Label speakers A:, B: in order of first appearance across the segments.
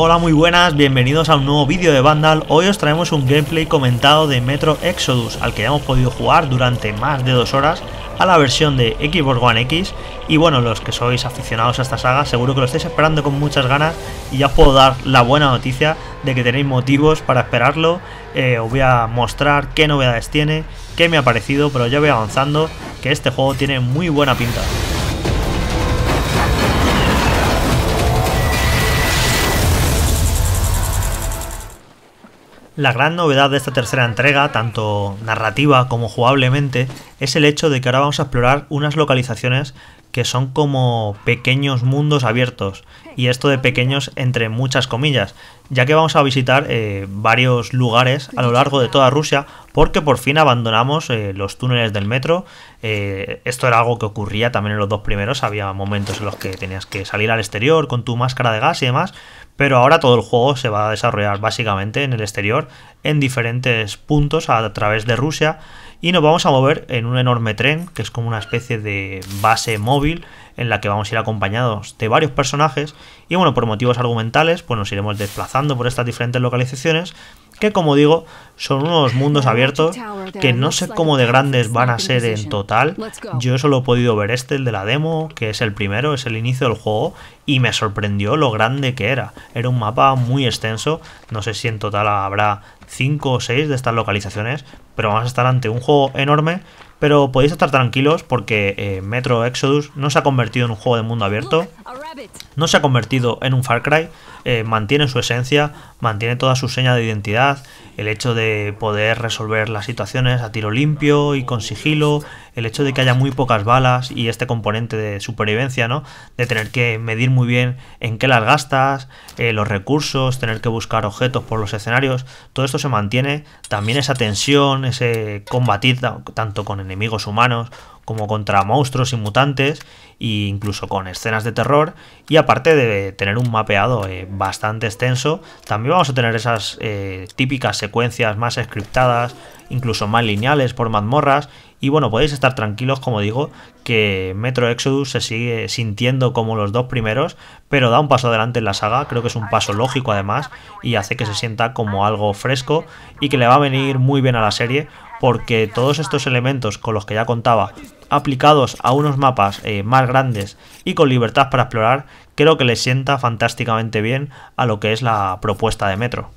A: Hola muy buenas, bienvenidos a un nuevo vídeo de Vandal Hoy os traemos un gameplay comentado de Metro Exodus Al que ya hemos podido jugar durante más de dos horas A la versión de Xbox One X Y bueno, los que sois aficionados a esta saga Seguro que lo estáis esperando con muchas ganas Y ya os puedo dar la buena noticia De que tenéis motivos para esperarlo eh, Os voy a mostrar qué novedades tiene Qué me ha parecido, pero ya voy avanzando Que este juego tiene muy buena pinta La gran novedad de esta tercera entrega, tanto narrativa como jugablemente, es el hecho de que ahora vamos a explorar unas localizaciones que son como pequeños mundos abiertos, y esto de pequeños entre muchas comillas, ya que vamos a visitar eh, varios lugares a lo largo de toda Rusia, porque por fin abandonamos eh, los túneles del metro, eh, esto era algo que ocurría también en los dos primeros, había momentos en los que tenías que salir al exterior con tu máscara de gas y demás, pero ahora todo el juego se va a desarrollar básicamente en el exterior, en diferentes puntos a través de Rusia, y nos vamos a mover en un enorme tren, que es como una especie de base móvil en la que vamos a ir acompañados de varios personajes y bueno, por motivos argumentales pues nos iremos desplazando por estas diferentes localizaciones que como digo son unos mundos abiertos que no sé cómo de grandes van a ser en total. Yo solo he podido ver este, el de la demo, que es el primero, es el inicio del juego y me sorprendió lo grande que era. Era un mapa muy extenso, no sé si en total habrá 5 o 6 de estas localizaciones, pero vamos a estar ante un juego enorme. Pero podéis estar tranquilos porque eh, Metro Exodus no se ha convertido en un juego de mundo abierto, no se ha convertido en un Far Cry, eh, mantiene su esencia, mantiene toda su seña de identidad, el hecho de poder resolver las situaciones a tiro limpio y con sigilo, el hecho de que haya muy pocas balas y este componente de supervivencia, ¿no? De tener que medir muy bien en qué las gastas, eh, los recursos, tener que buscar objetos por los escenarios, todo esto se mantiene, también esa tensión, ese combatir tanto con enemigos humanos como contra monstruos y mutantes, e incluso con escenas de terror. Y aparte de tener un mapeado eh, bastante extenso, también vamos a tener esas eh, típicas secuencias más scriptadas, incluso más lineales por mazmorras. Y bueno, podéis estar tranquilos, como digo, que Metro Exodus se sigue sintiendo como los dos primeros, pero da un paso adelante en la saga, creo que es un paso lógico además, y hace que se sienta como algo fresco y que le va a venir muy bien a la serie, porque todos estos elementos con los que ya contaba, aplicados a unos mapas eh, más grandes y con libertad para explorar, creo que le sienta fantásticamente bien a lo que es la propuesta de Metro.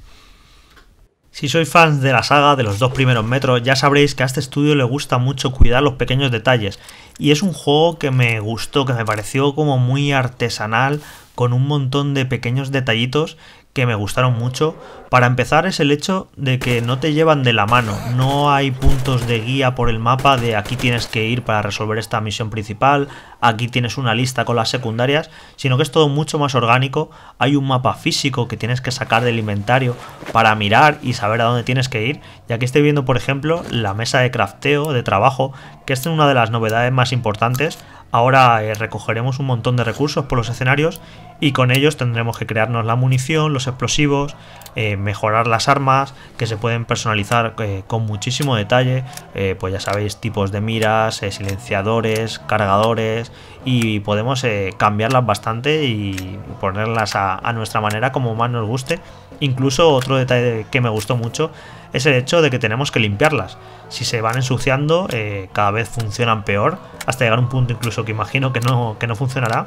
A: Si sois fans de la saga de los dos primeros metros, ya sabréis que a este estudio le gusta mucho cuidar los pequeños detalles y es un juego que me gustó, que me pareció como muy artesanal, con un montón de pequeños detallitos que me gustaron mucho. Para empezar es el hecho de que no te llevan de la mano, no hay puntos de guía por el mapa de aquí tienes que ir para resolver esta misión principal, aquí tienes una lista con las secundarias, sino que es todo mucho más orgánico, hay un mapa físico que tienes que sacar del inventario para mirar y saber a dónde tienes que ir, Y aquí estoy viendo por ejemplo la mesa de crafteo de trabajo esta es una de las novedades más importantes. Ahora eh, recogeremos un montón de recursos por los escenarios y con ellos tendremos que crearnos la munición, los explosivos, eh, mejorar las armas que se pueden personalizar eh, con muchísimo detalle, pues ya sabéis, tipos de miras, silenciadores, cargadores y podemos cambiarlas bastante y ponerlas a, a nuestra manera como más nos guste Incluso otro detalle que me gustó mucho es el hecho de que tenemos que limpiarlas. Si se van ensuciando, eh, cada vez funcionan peor, hasta llegar a un punto incluso que imagino que no, que no funcionará.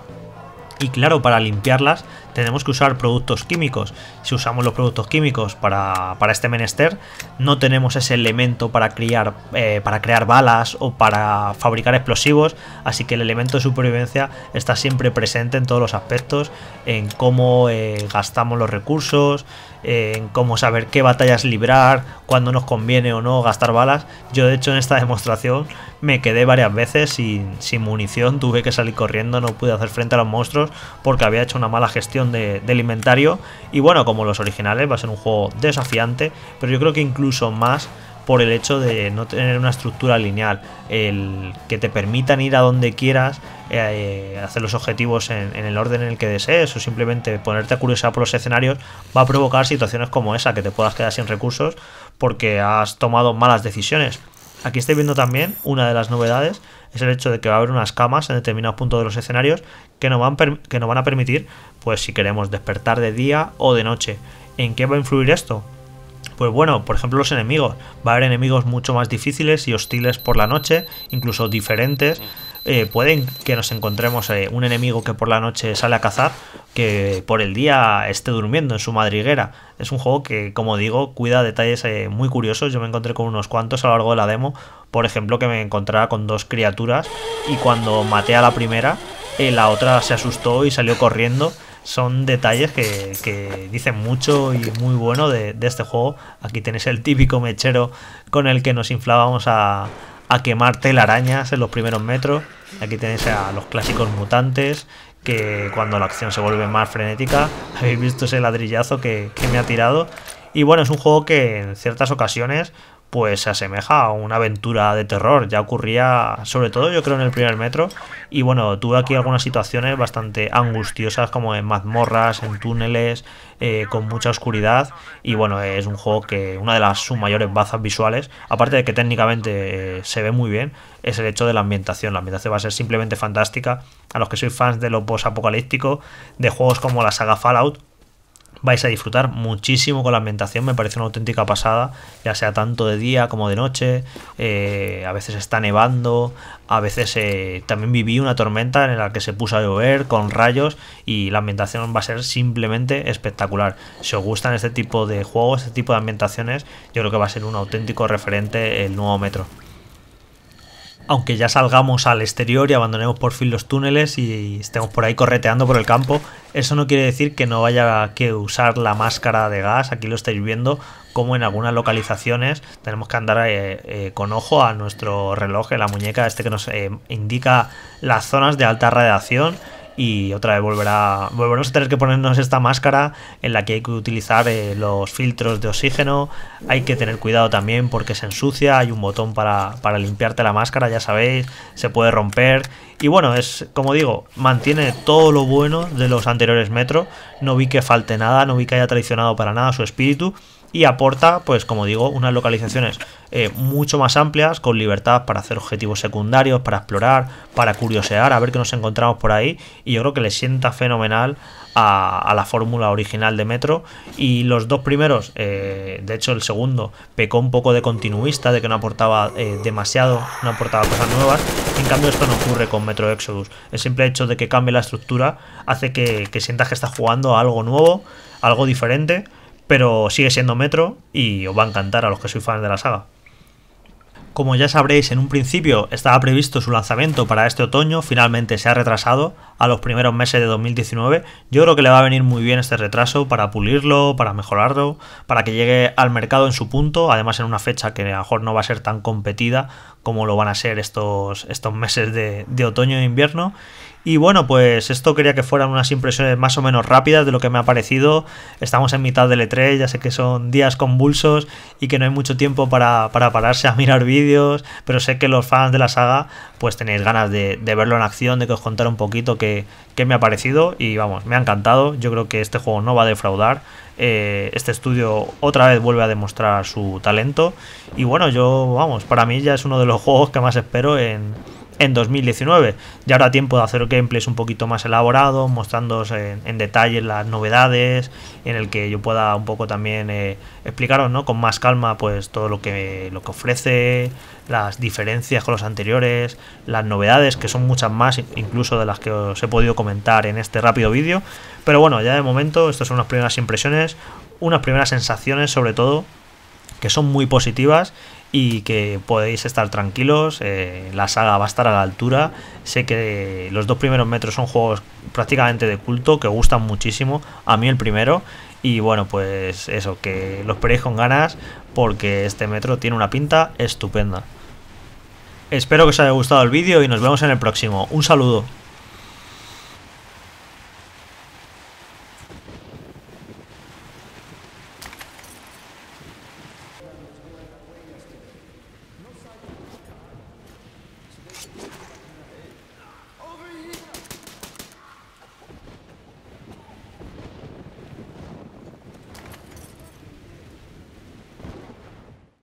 A: Y claro, para limpiarlas tenemos que usar productos químicos. Si usamos los productos químicos para, este menester, no tenemos ese elemento para crear, eh, para crear balas o para fabricar explosivos, así que el elemento de supervivencia está siempre presente en todos los aspectos, en cómo eh, gastamos los recursos, en cómo saber qué batallas librar, cuándo nos conviene o no gastar balas. Yo de hecho en esta demostración me quedé varias veces sin munición, tuve que salir corriendo, no pude hacer frente a los monstruos porque había hecho una mala gestión de, del inventario. Y bueno, como los originales, va a ser un juego desafiante, pero yo creo que incluso más por el hecho de no tener una estructura lineal, el que te permitan ir a donde quieras, eh, hacer los objetivos en, en, el orden en el que desees o simplemente ponerte a curiosidad por los escenarios, va a provocar situaciones como esa, que te puedas quedar sin recursos porque has tomado malas decisiones. Aquí estáis viendo también una de las novedades, es el hecho de que va a haber unas camas en determinados puntos de los escenarios que nos van, que nos van a permitir, pues si queremos despertar de día o de noche. ¿En qué va a influir esto? Pues bueno, por ejemplo los enemigos. Va a haber enemigos mucho más difíciles y hostiles por la noche, incluso diferentes mm. Eh, pueden que nos encontremos eh, un enemigo que por la noche sale a cazar, que por el día esté durmiendo en su madriguera. Es un juego que, como digo, cuida detalles eh, muy curiosos. Yo me encontré con unos cuantos a lo largo de la demo. Por ejemplo, que me encontraba con dos criaturas y cuando maté a la primera, la otra se asustó y salió corriendo son detalles que, dicen mucho y muy bueno de, de, este juego. Aquí tenéis el típico mechero con el que nos inflábamos a, a quemar telarañas en los primeros metros. Aquí tenéis a los clásicos mutantes que cuando la acción se vuelve más frenética, habéis visto ese ladrillazo que, que me ha tirado. Y bueno, es un juego que en ciertas ocasiones pues se asemeja a una aventura de terror. Ya ocurría, sobre todo yo creo, en el primer metro. Y bueno, tuve aquí algunas situaciones bastante angustiosas, como en mazmorras, en túneles, eh, con mucha oscuridad. Y bueno, es un juego que una de las sus mayores bazas visuales, aparte de que técnicamente eh, se ve muy bien, es el hecho de la ambientación. La ambientación va a ser simplemente fantástica. A los que sois fans de lo post-apocalíptico, de juegos como la saga Fallout, vais a disfrutar muchísimo con la ambientación, me parece una auténtica pasada, ya sea tanto de día como de noche, eh, a veces está nevando, a veces eh, también viví una tormenta en la que se puso a llover con rayos y la ambientación va a ser simplemente espectacular. Si os gustan este tipo de juegos, este tipo de ambientaciones, yo creo que va a ser un auténtico referente el nuevo metro aunque ya salgamos al exterior y abandonemos por fin los túneles y estemos por ahí correteando por el campo, eso no quiere decir que no vaya que usar la máscara de gas, aquí lo estáis viendo, como en algunas localizaciones tenemos que andar eh, eh, con ojo a nuestro reloj, la muñeca este que nos eh, indica las zonas de alta radiación y otra vez volverá, volveremos a tener que ponernos esta máscara en la que hay que utilizar eh, los filtros de oxígeno, hay que tener cuidado también porque se ensucia, hay un botón para, para limpiarte la máscara, ya sabéis, se puede romper y bueno, es como digo, mantiene todo lo bueno de los anteriores metros, no vi que falte nada, no vi que haya traicionado para nada su espíritu y aporta, pues como digo, unas localizaciones eh, mucho más amplias, con libertad para hacer objetivos secundarios, para explorar, para curiosear, a ver qué nos encontramos por ahí. Y yo creo que le sienta fenomenal a, la fórmula original de Metro. Y los dos primeros, eh, de hecho el segundo, pecó un poco de continuista, de que no aportaba eh, demasiado, no aportaba cosas nuevas. En cambio esto no ocurre con Metro Exodus. El simple hecho de que cambie la estructura hace que, que sientas que estás jugando a algo nuevo, algo diferente pero sigue siendo Metro y os va a encantar a los que sois fans de la saga. Como ya sabréis, en un principio estaba previsto su lanzamiento para este otoño, finalmente se ha retrasado a los primeros meses de 2019. Yo creo que le va a venir muy bien este retraso para pulirlo, para mejorarlo, para que llegue al mercado en su punto, además en una fecha que a lo mejor no va a ser tan competida como lo van a ser estos, estos meses de otoño e invierno. Y bueno, pues esto quería que fueran unas impresiones más o menos rápidas de lo que me ha parecido. Estamos en mitad del E3, ya sé que son días convulsos y que no hay mucho tiempo para, para pararse a mirar vídeos, pero sé que los fans de la saga pues tenéis ganas de, de verlo en acción, de que os contara un poquito qué, me ha parecido y vamos, me ha encantado. Yo creo que este juego no va a defraudar. Eh, este estudio otra vez vuelve a demostrar su talento y bueno, yo vamos, para mí ya es uno de los juegos que más espero en en 2019. Ya habrá tiempo de hacer gameplays un poquito más elaborados, mostrándoos en, detalle las novedades, en el que yo pueda un poco también eh, explicaros ¿no? con más calma pues todo lo que, lo que ofrece, las diferencias con los anteriores, las novedades, que son muchas más incluso de las que os he podido comentar en este rápido vídeo. Pero bueno, ya de momento estas son unas primeras impresiones, unas primeras sensaciones sobre todo, que son muy positivas y que podéis estar tranquilos, eh, la saga va a estar a la altura, sé que los dos primeros metros son juegos prácticamente de culto, que gustan muchísimo, a mí el primero, y bueno, pues eso, que lo esperéis con ganas, porque este metro tiene una pinta estupenda. Espero que os haya gustado el vídeo y nos vemos en el próximo. Un saludo.